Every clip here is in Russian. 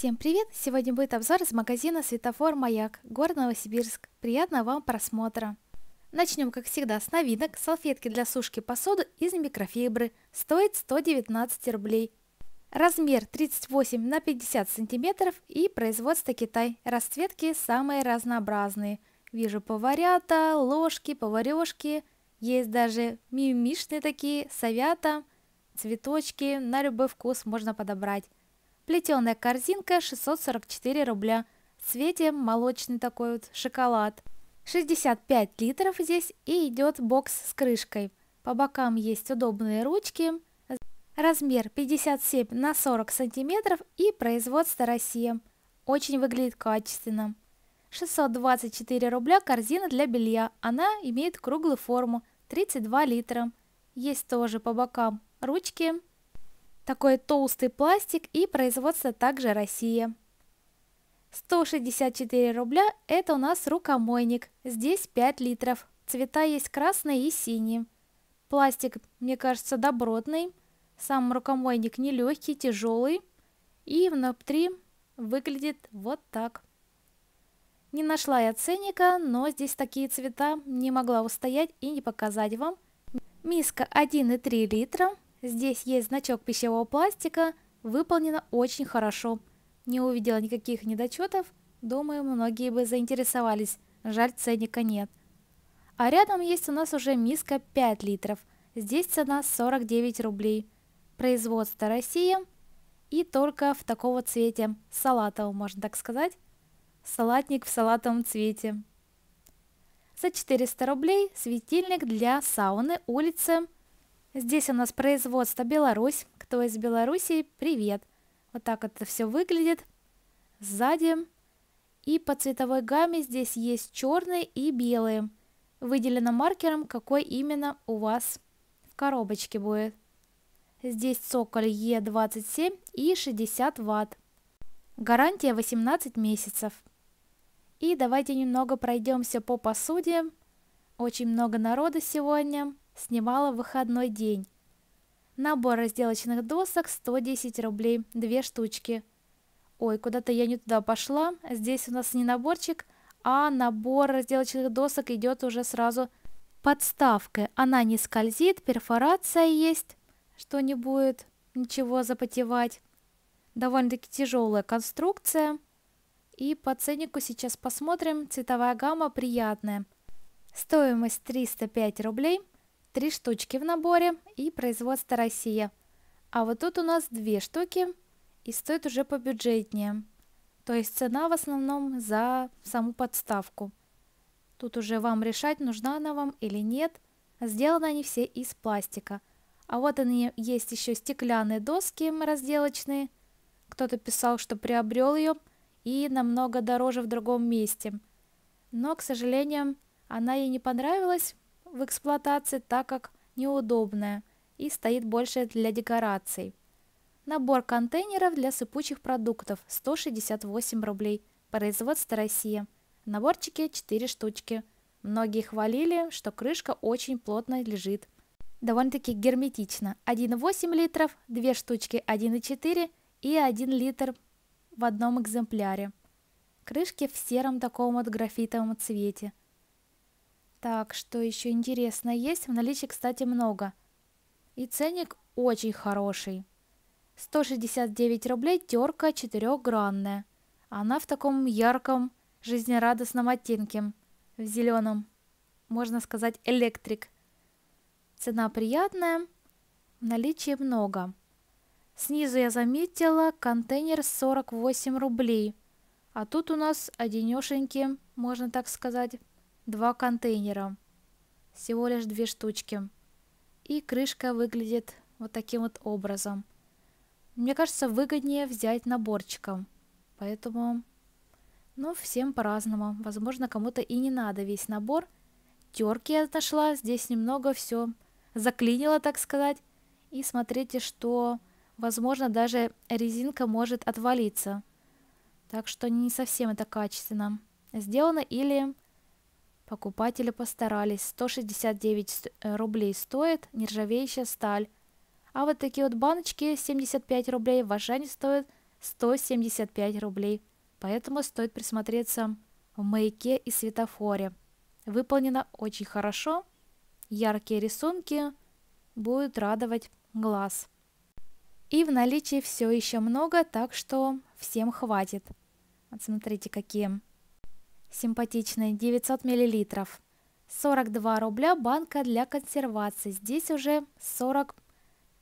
Всем привет! Сегодня будет обзор из магазина «Светофор Маяк», город Новосибирск. Приятного вам просмотра! Начнем, как всегда, с новинок. Салфетки для сушки посуды из микрофибры. Стоит 119 рублей. Размер 38 на 50 сантиметров и производство Китай. Расцветки самые разнообразные. Вижу поварята, ложки, поварешки. Есть даже мимишные такие, совята, цветочки. На любой вкус можно подобрать. Плетеная корзинка 644 рубля. В цвете молочный такой вот шоколад. 65 литров здесь и идет бокс с крышкой. По бокам есть удобные ручки. Размер 57 на 40 сантиметров и производство Россия. Очень выглядит качественно. 624 рубля корзина для белья. Она имеет круглую форму, 32 литра. Есть тоже по бокам ручки. Такой толстый пластик и производство также Россия. 164 рубля – это у нас рукомойник. Здесь 5 литров. Цвета есть красные и синие. Пластик, мне кажется, добротный. Сам рукомойник нелегкий, тяжелый. И внутри выглядит вот так. Не нашла я ценника, но здесь такие цвета не могла устоять и не показать вам. Миска 1,3 литра, Здесь есть значок пищевого пластика, выполнено очень хорошо. Не увидела никаких недочетов, думаю, многие бы заинтересовались, жаль ценника нет. А рядом есть у нас уже миска 5 литров, здесь цена 49 рублей. Производство Россия и только в такого цвете, салатового, можно так сказать. Салатник в салатовом цвете. За 400 рублей светильник для сауны улицы Здесь у нас производство Беларусь. Кто из Беларуси? Привет. Вот так это все выглядит. Сзади. И по цветовой гамме здесь есть черные и белые. Выделено маркером, какой именно у вас в коробочке будет. Здесь цоколь Е27 и 60 Вт. Гарантия 18 месяцев. И давайте немного пройдемся по посуде. Очень много народа сегодня снимала в выходной день. Набор разделочных досок 110 рублей, две штучки. Ой, куда-то я не туда пошла. Здесь у нас не наборчик, а набор разделочных досок идет уже сразу подставкой. Она не скользит, перфорация есть, что не будет ничего запотевать. Довольно-таки тяжелая конструкция. И по ценнику сейчас посмотрим. Цветовая гамма приятная. Стоимость 305 рублей – три штучки в наборе и производство Россия. А вот тут у нас две штуки и стоит уже побюджетнее. То есть цена в основном за саму подставку. Тут уже вам решать, нужна она вам или нет. Сделаны они все из пластика. А вот они есть еще стеклянные доски разделочные. Кто-то писал, что приобрел ее и намного дороже в другом месте. Но, к сожалению, она ей не понравилась, в эксплуатации, так как неудобная и стоит больше для декораций. Набор контейнеров для сыпучих продуктов 168 рублей. Производство Россия. Наборчики 4 штучки. Многие хвалили, что крышка очень плотно лежит. Довольно-таки герметично. 1,8 литров, 2 штучки 1,4 и 1 литр в одном экземпляре. Крышки в сером таком вот графитовом цвете. Так, что еще интересно есть? В наличии, кстати, много. И ценник очень хороший. 169 рублей терка четырехгранная. Она в таком ярком, жизнерадостном оттенке. В зеленом. Можно сказать, электрик. Цена приятная. В наличии много. Снизу я заметила контейнер 48 рублей. А тут у нас одинешеньки, можно так сказать два контейнера, всего лишь две штучки. И крышка выглядит вот таким вот образом. Мне кажется, выгоднее взять наборчиком, поэтому... Ну, всем по-разному. Возможно, кому-то и не надо весь набор. Терки я нашла, здесь немного все заклинило, так сказать. И смотрите, что, возможно, даже резинка может отвалиться. Так что не совсем это качественно сделано или Покупатели постарались. 169 э, рублей стоит нержавеющая сталь. А вот такие вот баночки 75 рублей в Ашане стоят 175 рублей. Поэтому стоит присмотреться в маяке и светофоре. Выполнено очень хорошо. Яркие рисунки будут радовать глаз. И в наличии все еще много, так что всем хватит. Вот смотрите, какие симпатичный 900 мл. 42 рубля банка для консервации. Здесь уже 40,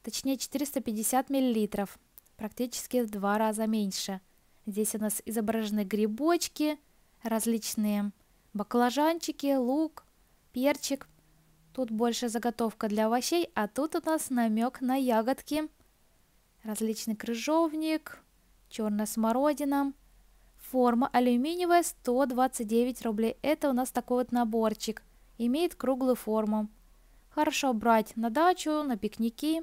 точнее 450 миллилитров, Практически в два раза меньше. Здесь у нас изображены грибочки, различные баклажанчики, лук, перчик. Тут больше заготовка для овощей, а тут у нас намек на ягодки. Различный крыжовник, черная смородина – Форма алюминиевая 129 рублей. Это у нас такой вот наборчик. Имеет круглую форму. Хорошо брать на дачу, на пикники.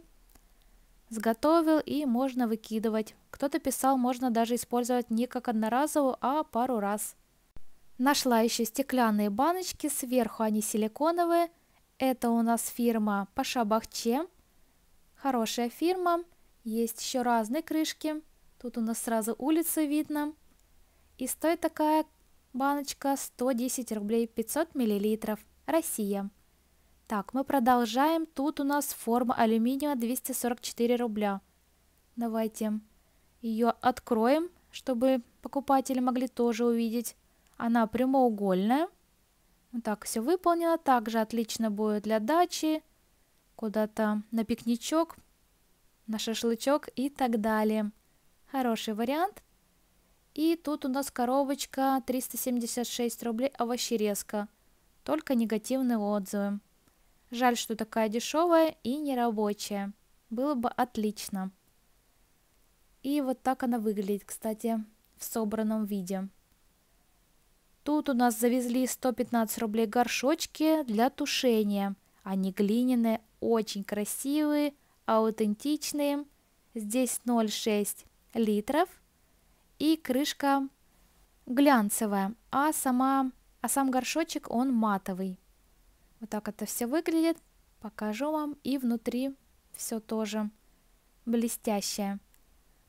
Сготовил и можно выкидывать. Кто-то писал, можно даже использовать не как одноразовую, а пару раз. Нашла еще стеклянные баночки, сверху они силиконовые. Это у нас фирма Паша Бахче. Хорошая фирма. Есть еще разные крышки. Тут у нас сразу улица видно. И стоит такая баночка 110 рублей 500 миллилитров. Россия. Так, мы продолжаем. Тут у нас форма алюминия 244 рубля. Давайте ее откроем, чтобы покупатели могли тоже увидеть. Она прямоугольная. Вот так, все выполнено. Также отлично будет для дачи, куда-то на пикничок, на шашлычок и так далее. Хороший вариант. И тут у нас коробочка 376 рублей овощерезка. Только негативные отзывы. Жаль, что такая дешевая и нерабочая. Было бы отлично. И вот так она выглядит, кстати, в собранном виде. Тут у нас завезли 115 рублей горшочки для тушения. Они глиняные, очень красивые, аутентичные. Здесь 0,6 литров – и крышка глянцевая, а, сама, а сам горшочек он матовый. Вот так это все выглядит. Покажу вам. И внутри все тоже блестящее.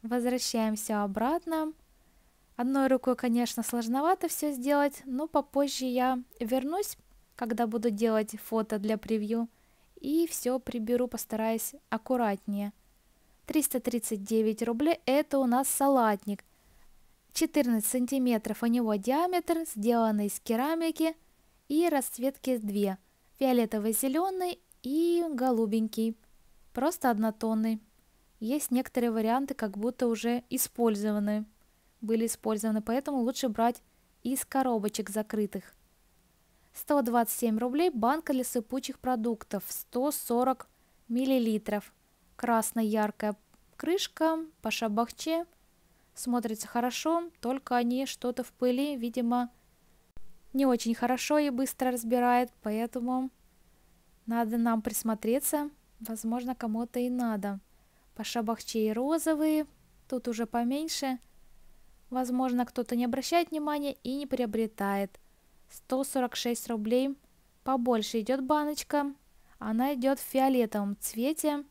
Возвращаемся обратно. Одной рукой, конечно, сложновато все сделать, но попозже я вернусь, когда буду делать фото для превью, и все приберу, постараюсь аккуратнее. 339 рублей – это у нас салатник – 14 сантиметров у него диаметр, сделанный из керамики и расцветки две, фиолетово-зеленый и голубенький, просто однотонный. Есть некоторые варианты, как будто уже использованы, были использованы, поэтому лучше брать из коробочек закрытых. 127 рублей банка для сыпучих продуктов 140 миллилитров. Красно-яркая крышка, пашабахче, смотрится хорошо, только они что-то в пыли, видимо, не очень хорошо и быстро разбирает, поэтому надо нам присмотреться, возможно, кому-то и надо. Пашабахчи и розовые, тут уже поменьше. Возможно, кто-то не обращает внимания и не приобретает. 146 рублей. Побольше идет баночка. Она идет в фиолетовом цвете.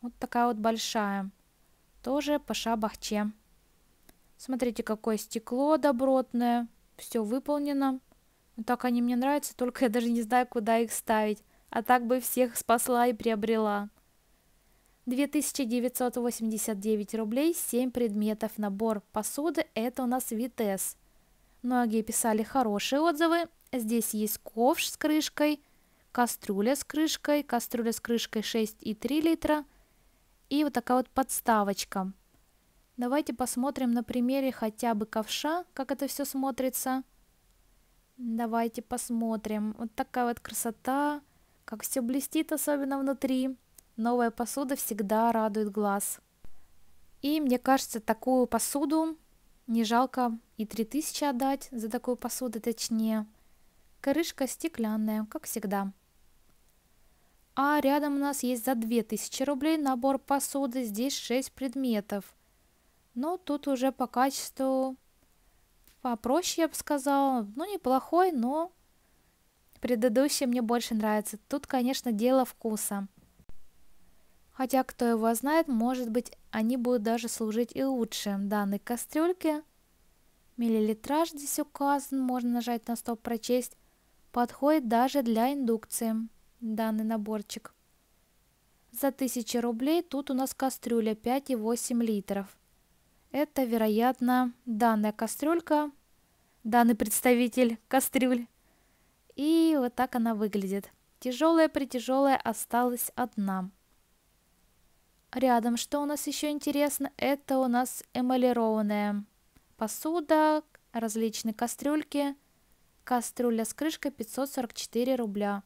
Вот такая вот большая. Тоже паша бахче. Смотрите, какое стекло добротное. Все выполнено. Ну, так они мне нравятся, только я даже не знаю, куда их ставить. А так бы всех спасла и приобрела. 2989 рублей, 7 предметов, набор посуды, это у нас Витес. Многие писали хорошие отзывы. Здесь есть ковш с крышкой, кастрюля с крышкой, кастрюля с крышкой 6,3 литра и вот такая вот подставочка. Давайте посмотрим на примере хотя бы ковша, как это все смотрится. Давайте посмотрим. Вот такая вот красота, как все блестит, особенно внутри. Новая посуда всегда радует глаз. И мне кажется, такую посуду не жалко и 3000 отдать за такую посуду, точнее. Крышка стеклянная, как всегда. А рядом у нас есть за 2000 рублей набор посуды, здесь 6 предметов но ну, тут уже по качеству попроще, я бы сказала. Ну, неплохой, но предыдущий мне больше нравится. Тут, конечно, дело вкуса. Хотя, кто его знает, может быть, они будут даже служить и лучше данной кастрюльке. Миллилитраж здесь указан, можно нажать на стоп прочесть. Подходит даже для индукции данный наборчик. За 1000 рублей тут у нас кастрюля 5,8 литров. Это, вероятно, данная кастрюлька, данный представитель кастрюль. И вот так она выглядит. Тяжелая-притяжелая при осталась одна. Рядом, что у нас еще интересно, это у нас эмалированная посуда, различные кастрюльки. Кастрюля с крышкой 544 рубля.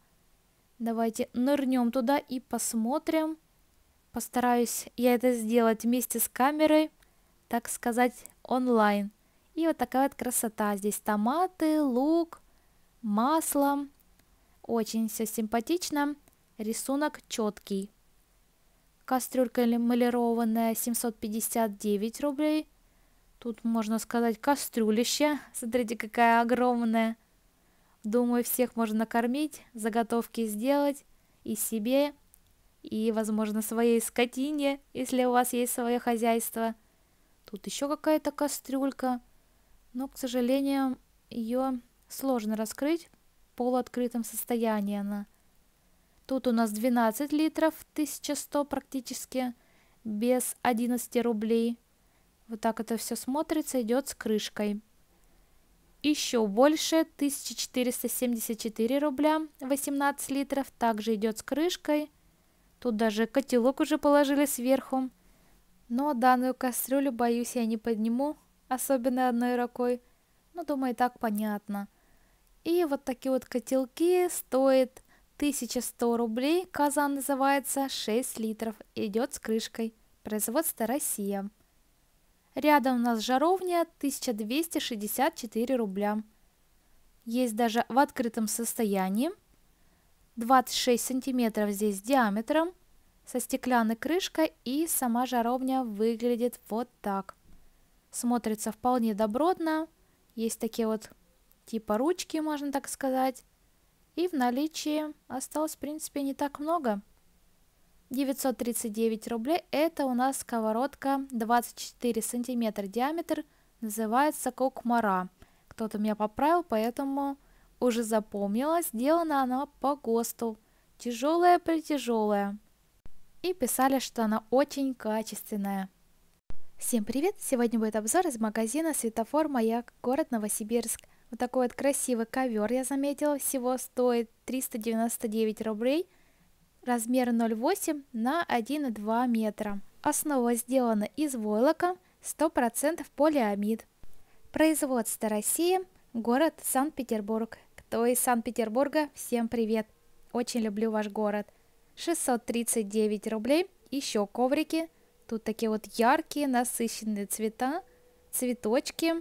Давайте нырнем туда и посмотрим. Постараюсь я это сделать вместе с камерой так сказать, онлайн. И вот такая вот красота. Здесь томаты, лук, масло. Очень все симпатично. Рисунок четкий. Кастрюлька эмалированная 759 рублей. Тут можно сказать кастрюлище. Смотрите, какая огромная. Думаю, всех можно кормить, заготовки сделать и себе, и, возможно, своей скотине, если у вас есть свое хозяйство – Тут еще какая-то кастрюлька, но, к сожалению, ее сложно раскрыть в полуоткрытом состоянии она. Тут у нас 12 литров, 1100 практически, без 11 рублей. Вот так это все смотрится, идет с крышкой. Еще больше, 1474 рубля, 18 литров, также идет с крышкой. Тут даже котелок уже положили сверху. Но данную кастрюлю, боюсь, я не подниму, особенно одной рукой. Ну, думаю, так понятно. И вот такие вот котелки стоят 1100 рублей, казан называется, 6 литров, идет с крышкой. Производство Россия. Рядом у нас жаровня 1264 рубля. Есть даже в открытом состоянии. 26 сантиметров здесь диаметром – со стеклянной крышкой и сама жаровня выглядит вот так. Смотрится вполне добротно, есть такие вот типа ручки, можно так сказать. И в наличии осталось, в принципе, не так много. 939 рублей – это у нас сковородка 24 сантиметра диаметр, называется кокмара. Кто-то меня поправил, поэтому уже запомнила. Сделана она по ГОСТу. Тяжелая-притяжелая и писали, что она очень качественная. Всем привет! Сегодня будет обзор из магазина «Светофор Маяк», город Новосибирск. Вот такой вот красивый ковер я заметила, всего стоит 399 рублей, размер 0,8 на 1,2 метра. Основа сделана из войлока, 100% полиамид. Производство Россия, город Санкт-Петербург. Кто из Санкт-Петербурга, всем привет! Очень люблю ваш город. 639 рублей. Еще коврики. Тут такие вот яркие, насыщенные цвета, цветочки.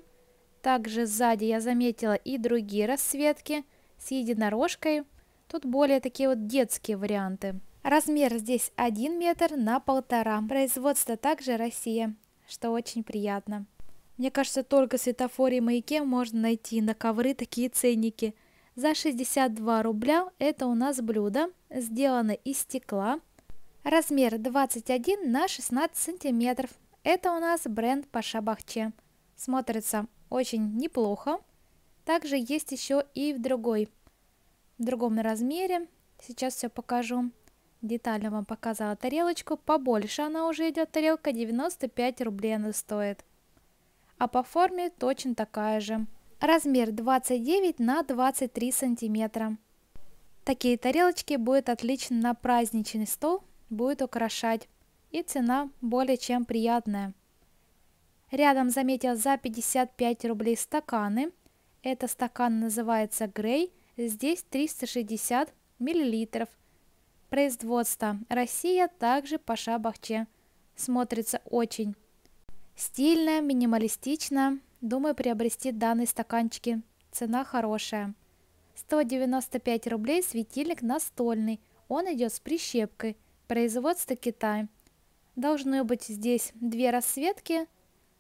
Также сзади я заметила и другие расцветки с единорожкой. Тут более такие вот детские варианты. Размер здесь 1 метр на полтора. Производство также Россия, что очень приятно. Мне кажется, только в светофоре и маяке можно найти на ковры такие ценники – за 62 рубля это у нас блюдо, сделано из стекла. Размер 21 на 16 сантиметров. Это у нас бренд Пашабахче. Смотрится очень неплохо. Также есть еще и в другой, в другом размере. Сейчас все покажу. Детально вам показала тарелочку. Побольше она уже идет, тарелка 95 рублей она стоит. А по форме точно такая же размер 29 на 23 сантиметра. Такие тарелочки будут отлично на праздничный стол, будет украшать и цена более чем приятная. Рядом заметил за 55 рублей стаканы. Это стакан называется Грей, здесь 360 миллилитров. Производство Россия, также Паша Бахче. Смотрится очень стильно, минималистично, Думаю приобрести данные стаканчики. Цена хорошая. 195 рублей светильник настольный. Он идет с прищепкой. Производство Китай. Должны быть здесь две расцветки.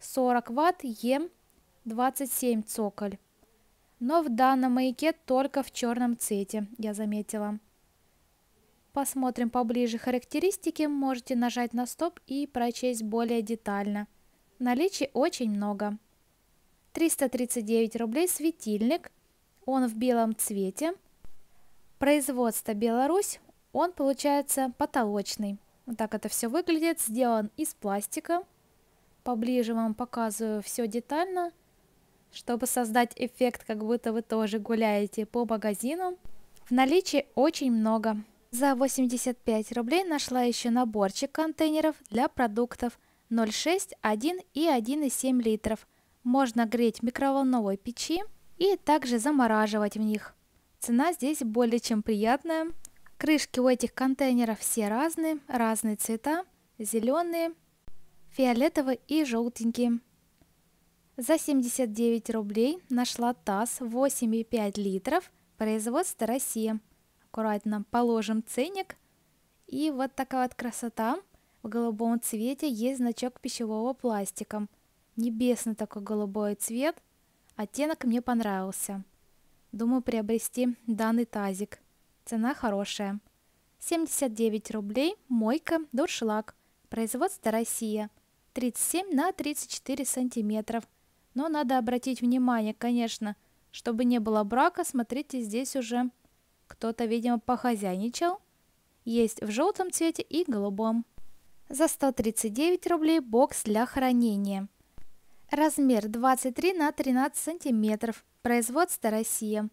40 ватт ЕМ 27 цоколь. Но в данном маяке только в черном цвете, я заметила. Посмотрим поближе характеристики, можете нажать на стоп и прочесть более детально. Наличий очень много. 339 рублей светильник, он в белом цвете. Производство Беларусь, он получается потолочный. Вот так это все выглядит, сделан из пластика. Поближе вам показываю все детально, чтобы создать эффект, как будто вы тоже гуляете по магазину. В наличии очень много. За 85 рублей нашла еще наборчик контейнеров для продуктов 0,6, 1 и 1,7 литров – можно греть в микроволновой печи и также замораживать в них. Цена здесь более чем приятная. Крышки у этих контейнеров все разные, разные цвета, зеленые, фиолетовые и желтенькие. За 79 рублей нашла таз 8,5 литров производства Россия. Аккуратно положим ценник. И вот такая вот красота. В голубом цвете есть значок пищевого пластика. Небесный такой голубой цвет. Оттенок мне понравился. Думаю приобрести данный тазик. Цена хорошая. 79 рублей, мойка, дуршлаг. Производство Россия. 37 на 34 сантиметров. Но надо обратить внимание, конечно, чтобы не было брака, смотрите, здесь уже кто-то, видимо, похозяйничал. Есть в желтом цвете и голубом. За 139 рублей бокс для хранения. Размер 23 на 13 сантиметров. Производство Россия.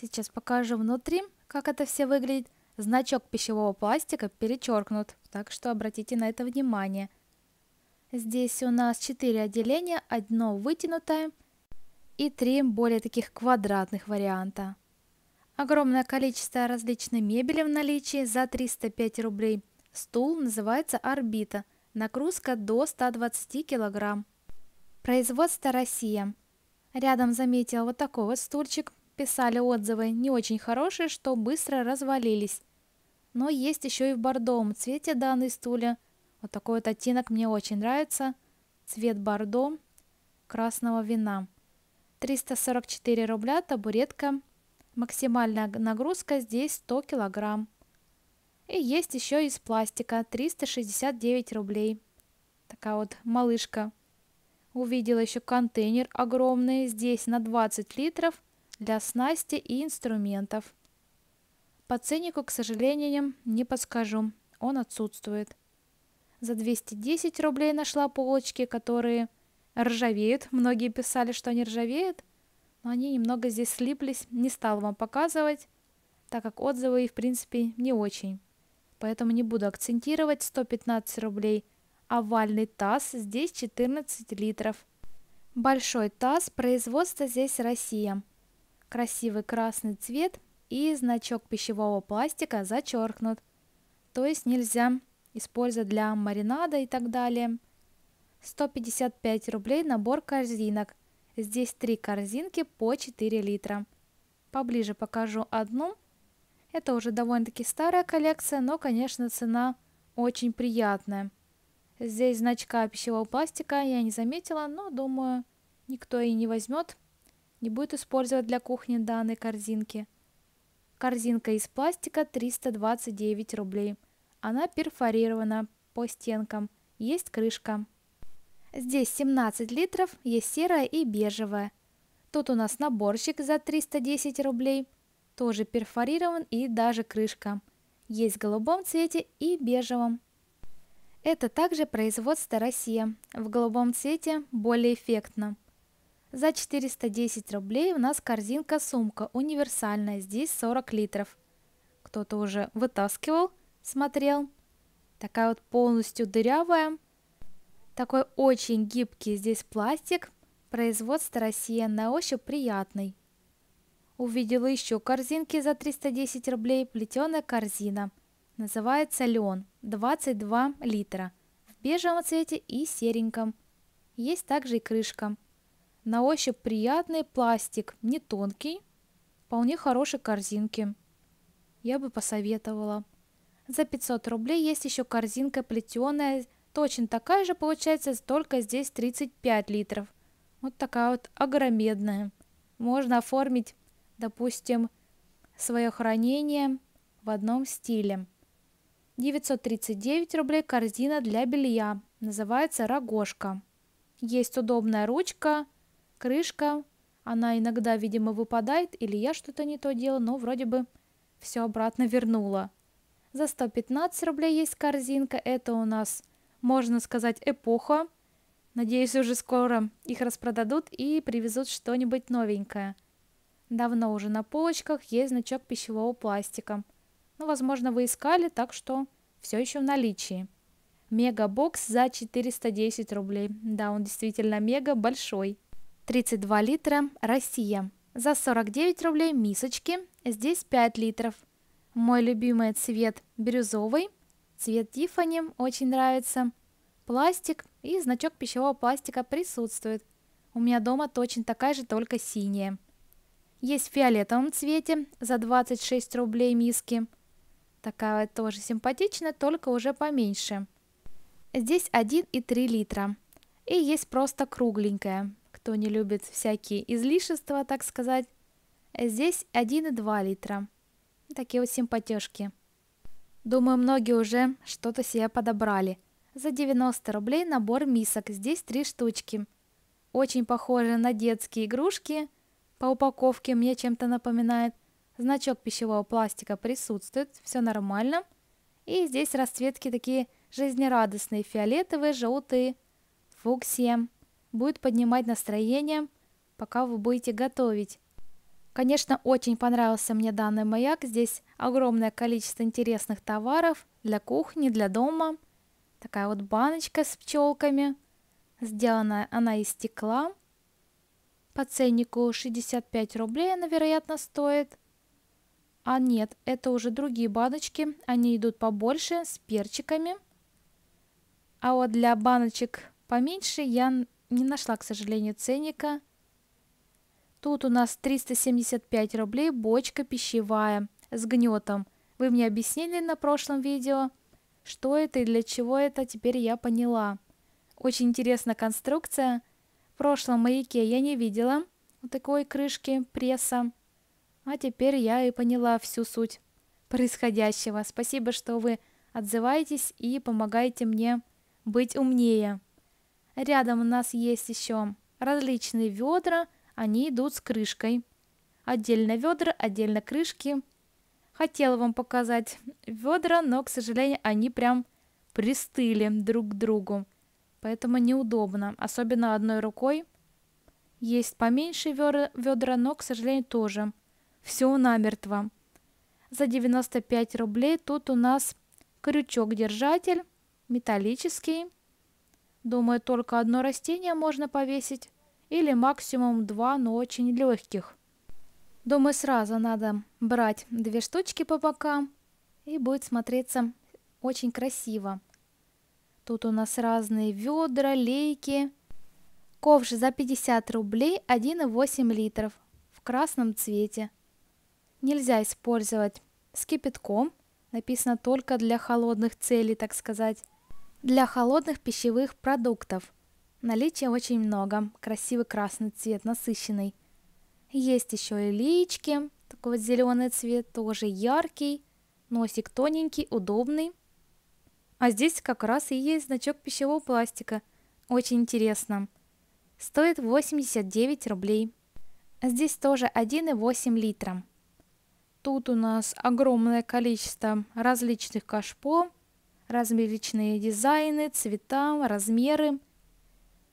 Сейчас покажу внутри, как это все выглядит. Значок пищевого пластика перечеркнут, так что обратите на это внимание. Здесь у нас 4 отделения, одно вытянутое и 3 более таких квадратных варианта. Огромное количество различной мебели в наличии за 305 рублей. Стул называется «Орбита». Нагрузка до 120 килограмм. Производство Россия. Рядом заметил вот такой вот стульчик. Писали отзывы, не очень хорошие, что быстро развалились. Но есть еще и в бордовом цвете данный стулья. Вот такой вот оттенок мне очень нравится. Цвет бордо красного вина. 344 рубля табуретка. Максимальная нагрузка здесь 100 килограмм. И есть еще из пластика 369 рублей. Такая вот малышка Увидела еще контейнер огромный, здесь на 20 литров, для снасти и инструментов. По ценнику, к сожалению, не подскажу, он отсутствует. За 210 рублей нашла полочки, которые ржавеют. Многие писали, что они ржавеют, но они немного здесь слиплись, не стал вам показывать, так как отзывы и в принципе не очень. Поэтому не буду акцентировать, 115 рублей овальный таз, здесь 14 литров. Большой таз, производство здесь Россия. Красивый красный цвет и значок пищевого пластика зачеркнут. То есть нельзя использовать для маринада и так далее. 155 рублей набор корзинок. Здесь три корзинки по 4 литра. Поближе покажу одну. Это уже довольно-таки старая коллекция, но, конечно, цена очень приятная. Здесь значка пищевого пластика я не заметила, но думаю, никто и не возьмет, не будет использовать для кухни данной корзинки. Корзинка из пластика 329 рублей. Она перфорирована по стенкам, есть крышка. Здесь 17 литров, есть серая и бежевая. Тут у нас наборчик за 310 рублей, тоже перфорирован и даже крышка. Есть в голубом цвете и бежевом. Это также производство «Россия». В голубом цвете более эффектно. За 410 рублей у нас корзинка-сумка универсальная, здесь 40 литров. Кто-то уже вытаскивал, смотрел. Такая вот полностью дырявая. Такой очень гибкий здесь пластик. Производство «Россия» на ощупь приятный. Увидела еще корзинки за 310 рублей, плетеная корзина – Называется Леон, 22 литра, в бежевом цвете и сереньком. Есть также и крышка. На ощупь приятный пластик, не тонкий, вполне хорошей корзинки. Я бы посоветовала. За 500 рублей есть еще корзинка плетеная, точно такая же получается, только здесь 35 литров. Вот такая вот огромедная. Можно оформить, допустим, свое хранение в одном стиле. 939 рублей корзина для белья. Называется рогожка. Есть удобная ручка, крышка. Она иногда, видимо, выпадает, или я что-то не то делаю, но вроде бы все обратно вернула. За 115 рублей есть корзинка. Это у нас, можно сказать, эпоха. Надеюсь, уже скоро их распродадут и привезут что-нибудь новенькое. Давно уже на полочках есть значок пищевого пластика. Ну, возможно, вы искали, так что все еще в наличии. Мегабокс за 410 рублей. Да, он действительно мега большой. 32 литра Россия. За 49 рублей мисочки. Здесь 5 литров. Мой любимый цвет бирюзовый. Цвет Тифани очень нравится. Пластик и значок пищевого пластика присутствует. У меня дома точно такая же, только синяя. Есть в фиолетовом цвете за 26 рублей миски. Такая тоже симпатичная, только уже поменьше. Здесь 1,3 литра. И есть просто кругленькая. Кто не любит всякие излишества, так сказать. Здесь 1,2 литра. Такие вот симпатежки. Думаю, многие уже что-то себе подобрали. За 90 рублей набор мисок, здесь три штучки. Очень похоже на детские игрушки, по упаковке мне чем-то напоминает. Значок пищевого пластика присутствует, все нормально. И здесь расцветки такие жизнерадостные, фиолетовые, желтые, фуксия. Будет поднимать настроение, пока вы будете готовить. Конечно, очень понравился мне данный маяк. Здесь огромное количество интересных товаров для кухни, для дома. Такая вот баночка с пчелками. Сделана она из стекла. По ценнику 65 рублей она, вероятно, стоит. А нет, это уже другие баночки. Они идут побольше, с перчиками. А вот для баночек поменьше я не нашла, к сожалению, ценника. Тут у нас 375 рублей бочка пищевая с гнетом. Вы мне объяснили на прошлом видео, что это и для чего это, теперь я поняла. Очень интересная конструкция. В прошлом маяке я не видела вот такой крышки пресса. А теперь я и поняла всю суть происходящего. Спасибо, что вы отзываетесь и помогаете мне быть умнее. Рядом у нас есть еще различные ведра, они идут с крышкой. Отдельно ведра, отдельно крышки. Хотела вам показать ведра, но, к сожалению, они прям пристыли друг к другу. Поэтому неудобно, особенно одной рукой. Есть поменьше ведра, но, к сожалению, тоже все намертво. За 95 рублей тут у нас крючок-держатель, металлический. Думаю, только одно растение можно повесить или максимум два, но очень легких. Думаю, сразу надо брать две штучки по бокам и будет смотреться очень красиво. Тут у нас разные ведра, лейки. Ковш за 50 рублей 1,8 литров в красном цвете нельзя использовать с кипятком, написано только для холодных целей, так сказать, для холодных пищевых продуктов. Наличия очень много, красивый красный цвет, насыщенный. Есть еще и лички, такой вот зеленый цвет, тоже яркий, носик тоненький, удобный. А здесь как раз и есть значок пищевого пластика, очень интересно. Стоит 89 рублей. Здесь тоже 1,8 литра. Тут у нас огромное количество различных кашпо, различные дизайны, цвета, размеры.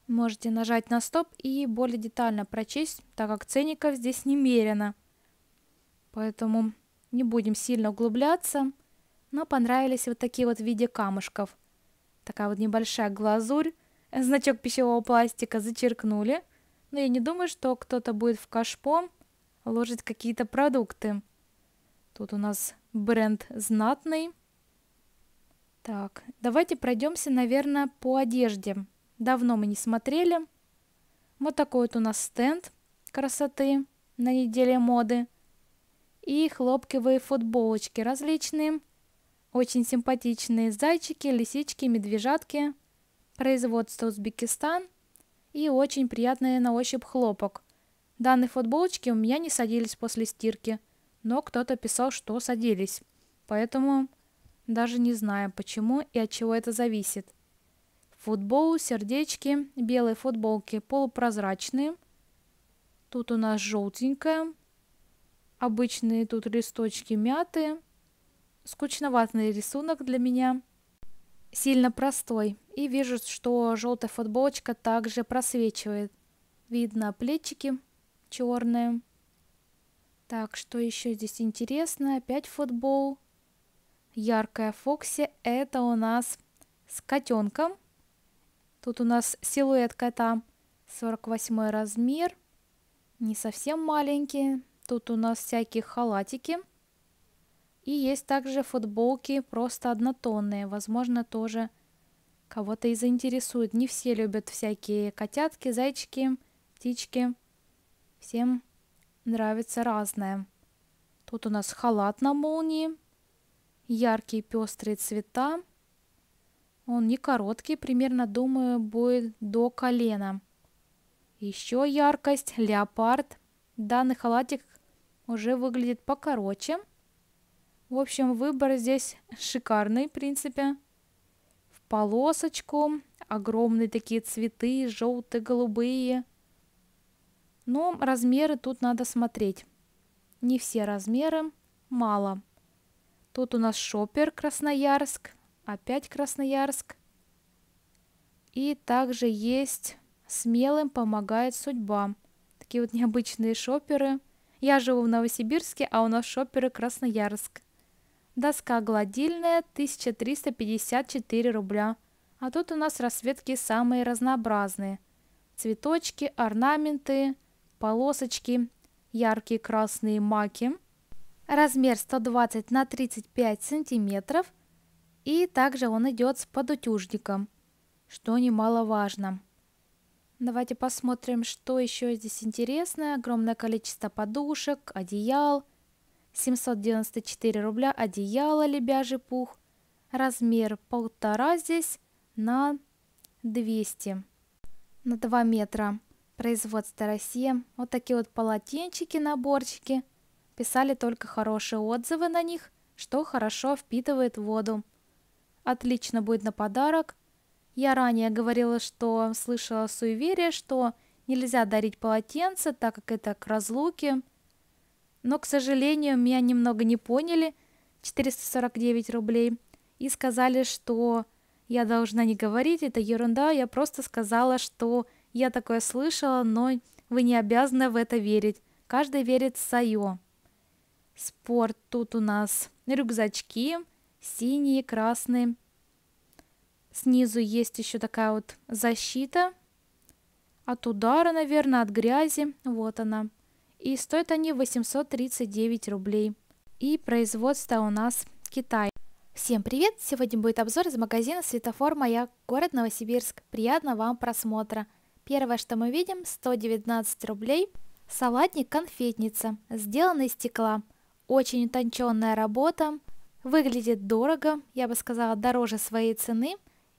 Можете нажать на стоп и более детально прочесть, так как ценников здесь немерено. Поэтому не будем сильно углубляться, но понравились вот такие вот в виде камушков. Такая вот небольшая глазурь, значок пищевого пластика зачеркнули, но я не думаю, что кто-то будет в кашпо ложить какие-то продукты. Тут у нас бренд знатный. Так, давайте пройдемся, наверное, по одежде. Давно мы не смотрели. Вот такой вот у нас стенд красоты на неделе моды. И хлопковые футболочки различные. Очень симпатичные зайчики, лисички, медвежатки. Производство Узбекистан. И очень приятные на ощупь хлопок. Данные футболочки у меня не садились после стирки – но кто-то писал, что садились. Поэтому даже не знаю, почему и от чего это зависит. Футбол, сердечки, белые футболки полупрозрачные. Тут у нас желтенькая. Обычные тут листочки мятые. Скучноватный рисунок для меня. Сильно простой. И вижу, что желтая футболочка также просвечивает. Видно плечики черные. Так, что еще здесь интересно? Опять футбол. Яркая Фокси. Это у нас с котенком. Тут у нас силуэт кота. 48 размер. Не совсем маленький. Тут у нас всякие халатики. И есть также футболки просто однотонные. Возможно, тоже кого-то и заинтересует. Не все любят всякие котятки, зайчики, птички. Всем нравится разное. Тут у нас халат на молнии, яркие пестрые цвета. Он не короткий, примерно, думаю, будет до колена. Еще яркость, леопард. Данный халатик уже выглядит покороче. В общем, выбор здесь шикарный, в принципе. В полосочку, огромные такие цветы, желтые, голубые – но размеры тут надо смотреть. Не все размеры, мало. Тут у нас шопер Красноярск, опять Красноярск. И также есть «Смелым помогает судьба». Такие вот необычные шоперы. Я живу в Новосибирске, а у нас шоперы Красноярск. Доска гладильная 1354 рубля. А тут у нас расцветки самые разнообразные. Цветочки, орнаменты, полосочки, яркие красные маки, размер 120 на 35 сантиметров, и также он идет с подутюжником, что немаловажно. Давайте посмотрим, что еще здесь интересное. Огромное количество подушек, одеял. 794 рубля одеяло лебяжий пух. Размер полтора здесь на 200 на 2 метра. Производство Россия. Вот такие вот полотенчики, наборчики. Писали только хорошие отзывы на них, что хорошо впитывает воду. Отлично будет на подарок. Я ранее говорила, что слышала суеверие, что нельзя дарить полотенце, так как это к разлуке. Но, к сожалению, меня немного не поняли. 449 рублей. И сказали, что я должна не говорить, это ерунда. Я просто сказала, что я такое слышала, но вы не обязаны в это верить. Каждый верит в свое. Спорт тут у нас. Рюкзачки синие, красные. Снизу есть еще такая вот защита от удара, наверное, от грязи. Вот она. И стоят они 839 рублей. И производство у нас Китай. Всем привет! Сегодня будет обзор из магазина «Светофор Моя город Новосибирск. Приятного вам просмотра! Первое, что мы видим, 119 рублей. Салатник-конфетница, сделанный из стекла. Очень утонченная работа, выглядит дорого, я бы сказала, дороже своей цены.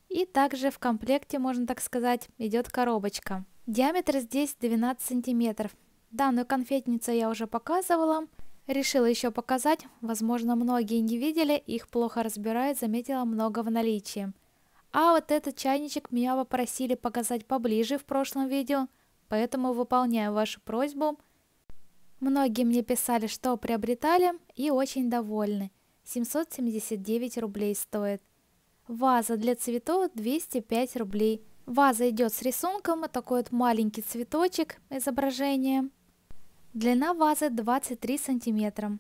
И также в комплекте, можно так сказать, идет коробочка. Диаметр здесь 12 сантиметров. Данную конфетницу я уже показывала. Решила еще показать, возможно, многие не видели, их плохо разбирают, заметила много в наличии. А вот этот чайничек меня попросили показать поближе в прошлом видео, поэтому выполняю вашу просьбу. Многие мне писали, что приобретали и очень довольны. 779 рублей стоит. Ваза для цветов 205 рублей. Ваза идет с рисунком, такой вот маленький цветочек, изображение. Длина вазы 23 сантиметра.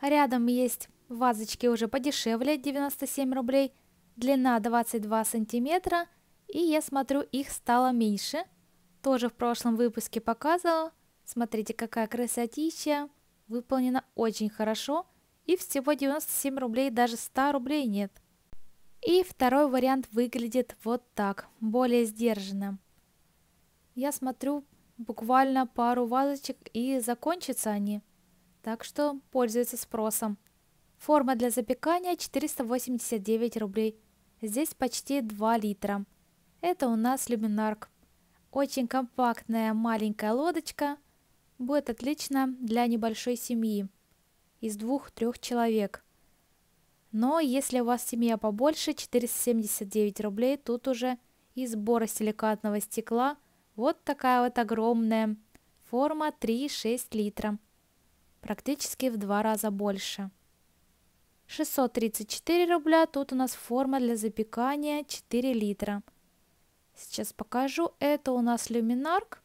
Рядом есть вазочки уже подешевле, 97 рублей, длина 22 сантиметра, и я смотрю, их стало меньше. Тоже в прошлом выпуске показывала. Смотрите, какая красотища. Выполнена очень хорошо. И всего 97 рублей, даже 100 рублей нет. И второй вариант выглядит вот так, более сдержанно. Я смотрю буквально пару вазочек и закончатся они. Так что пользуется спросом. Форма для запекания 489 рублей. Здесь почти 2 литра. Это у нас люминарк. Очень компактная маленькая лодочка. Будет отлично для небольшой семьи. Из двух-трех человек. Но если у вас семья побольше, 479 рублей, тут уже и сбора силикатного стекла. Вот такая вот огромная. Форма 3,6 литра. Практически в два раза больше. 634 рубля. Тут у нас форма для запекания 4 литра. Сейчас покажу. Это у нас люминарк.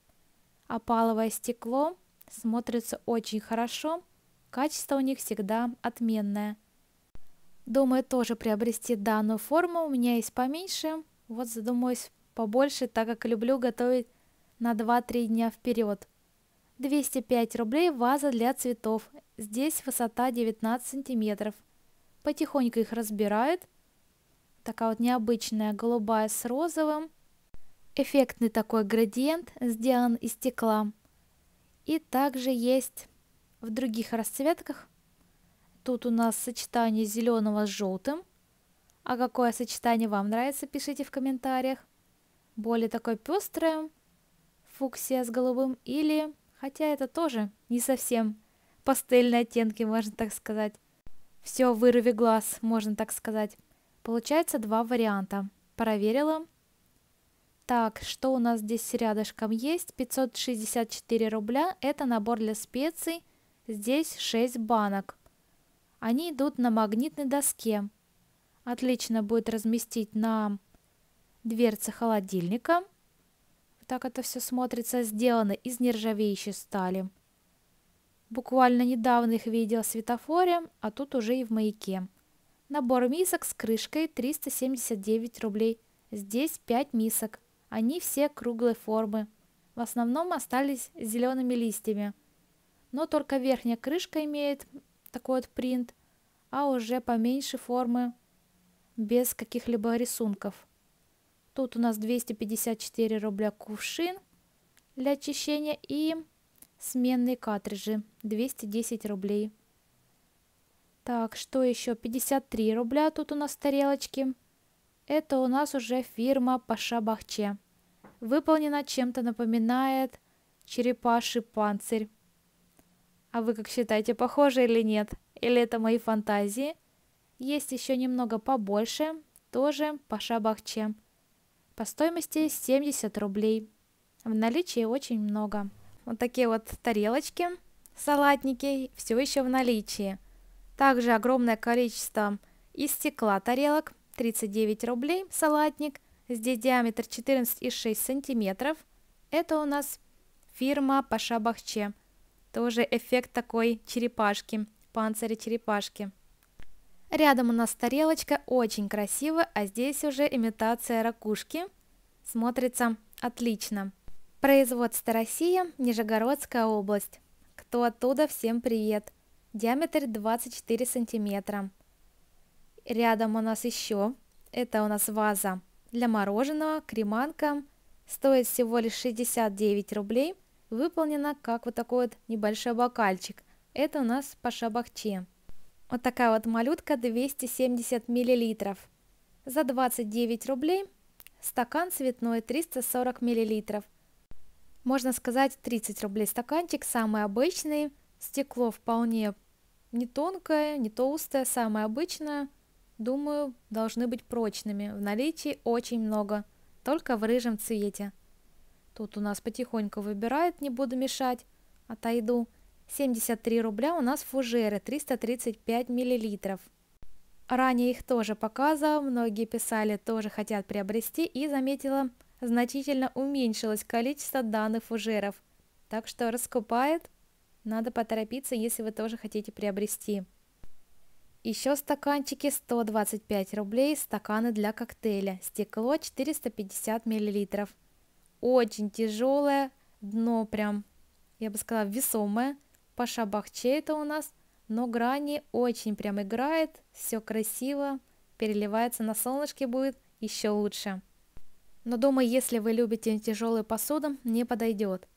Опаловое стекло. Смотрится очень хорошо. Качество у них всегда отменное. Думаю тоже приобрести данную форму. У меня есть поменьше. Вот задумаюсь побольше, так как люблю готовить на 2-3 дня вперед. 205 рублей ваза для цветов. Здесь высота 19 сантиметров потихоньку их разбирает. Такая вот необычная голубая с розовым. Эффектный такой градиент сделан из стекла. И также есть в других расцветках. Тут у нас сочетание зеленого с желтым. А какое сочетание вам нравится, пишите в комментариях. Более такое пестрое, фуксия с голубым, или, хотя это тоже не совсем пастельные оттенки, можно так сказать. Все вырви глаз, можно так сказать. Получается два варианта. Проверила. Так, что у нас здесь рядышком есть? 564 рубля. Это набор для специй. Здесь 6 банок. Они идут на магнитной доске. Отлично будет разместить на дверце холодильника. Так это все смотрится. Сделано из нержавеющей стали. Буквально недавно их видел в светофоре, а тут уже и в маяке. Набор мисок с крышкой 379 рублей. Здесь 5 мисок. Они все круглой формы. В основном остались зелеными листьями. Но только верхняя крышка имеет такой вот принт, а уже поменьше формы, без каких-либо рисунков. Тут у нас 254 рубля кувшин для очищения и Сменные картриджи 210 рублей. Так, что еще? 53 рубля тут у нас тарелочки Это у нас уже фирма Паша Бахче. Выполнена чем-то напоминает черепаший панцирь. А вы как считаете, похоже или нет? Или это мои фантазии? Есть еще немного побольше, тоже Паша Бахче. По стоимости 70 рублей. В наличии очень много. Вот такие вот тарелочки, салатники, все еще в наличии. Также огромное количество из стекла тарелок, 39 рублей салатник. Здесь диаметр 14,6 сантиметров. Это у нас фирма Паша Бахче. Тоже эффект такой черепашки, панциря черепашки. Рядом у нас тарелочка, очень красивая, а здесь уже имитация ракушки. Смотрится отлично. Производство Россия, Нижегородская область. Кто оттуда, всем привет. Диаметр 24 сантиметра. Рядом у нас еще. Это у нас ваза для мороженого, креманка. Стоит всего лишь 69 рублей. Выполнена как вот такой вот небольшой бокальчик. Это у нас паша бахче. Вот такая вот малютка 270 миллилитров. За 29 рублей стакан цветной 340 миллилитров – можно сказать 30 рублей стаканчик, самый обычный. Стекло вполне не тонкое, не толстое, самое обычное. Думаю, должны быть прочными. В наличии очень много, только в рыжем цвете. Тут у нас потихоньку выбирает, не буду мешать. Отойду. 73 рубля у нас фужеры, 335 миллилитров. Ранее их тоже показывала, многие писали, тоже хотят приобрести и заметила, значительно уменьшилось количество данных фужеров, так что раскупает, надо поторопиться, если вы тоже хотите приобрести. Еще стаканчики 125 рублей, стаканы для коктейля, стекло 450 мл. Очень тяжелое, дно прям, я бы сказала, весомое. По шабахче это у нас, но грани очень прям играет, все красиво, переливается на солнышке будет еще лучше но думаю, если вы любите тяжелую посуду, не подойдет.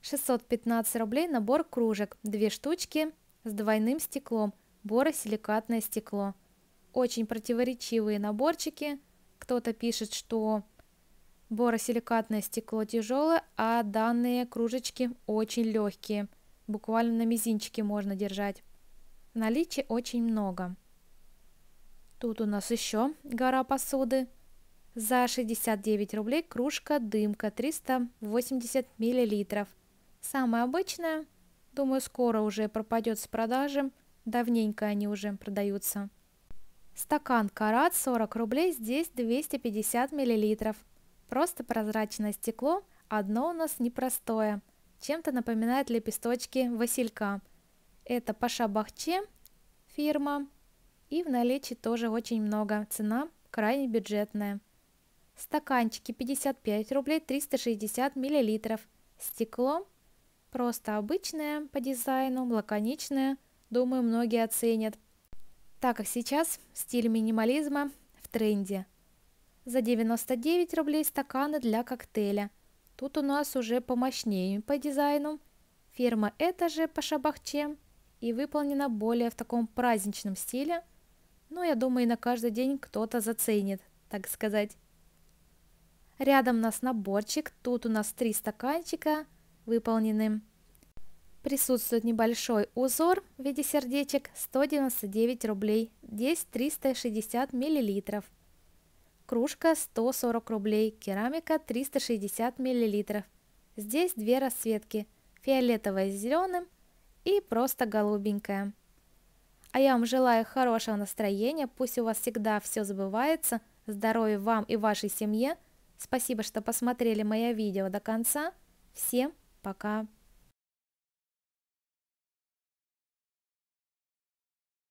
615 рублей набор кружек, две штучки с двойным стеклом, боросиликатное стекло. Очень противоречивые наборчики. Кто-то пишет, что боросиликатное стекло тяжелое, а данные кружечки очень легкие. Буквально на мизинчике можно держать. Наличия очень много. Тут у нас еще гора посуды. За 69 рублей кружка дымка 380 миллилитров Самая обычная. Думаю, скоро уже пропадет с продажи. Давненько они уже продаются. Стакан карат 40 рублей, здесь 250 миллилитров Просто прозрачное стекло, одно у нас непростое. Чем-то напоминает лепесточки василька. Это Паша Бахче фирма. И в наличии тоже очень много. Цена крайне бюджетная стаканчики 55 рублей 360 миллилитров, стекло, просто обычное по дизайну, лаконичное, думаю многие оценят, так как сейчас стиль минимализма в тренде. За 99 рублей стаканы для коктейля, тут у нас уже помощнее по дизайну, фирма эта же по шабахче и выполнена более в таком праздничном стиле, но ну, я думаю на каждый день кто-то заценит, так сказать. Рядом у нас наборчик, тут у нас три стаканчика выполнены. Присутствует небольшой узор в виде сердечек 199 рублей, здесь 360 миллилитров. Кружка 140 рублей, керамика 360 миллилитров. Здесь две расцветки, фиолетовая с зеленым и просто голубенькая. А я вам желаю хорошего настроения, пусть у вас всегда все забывается, здоровья вам и вашей семье – Спасибо, что посмотрели мое видео до конца. Всем пока!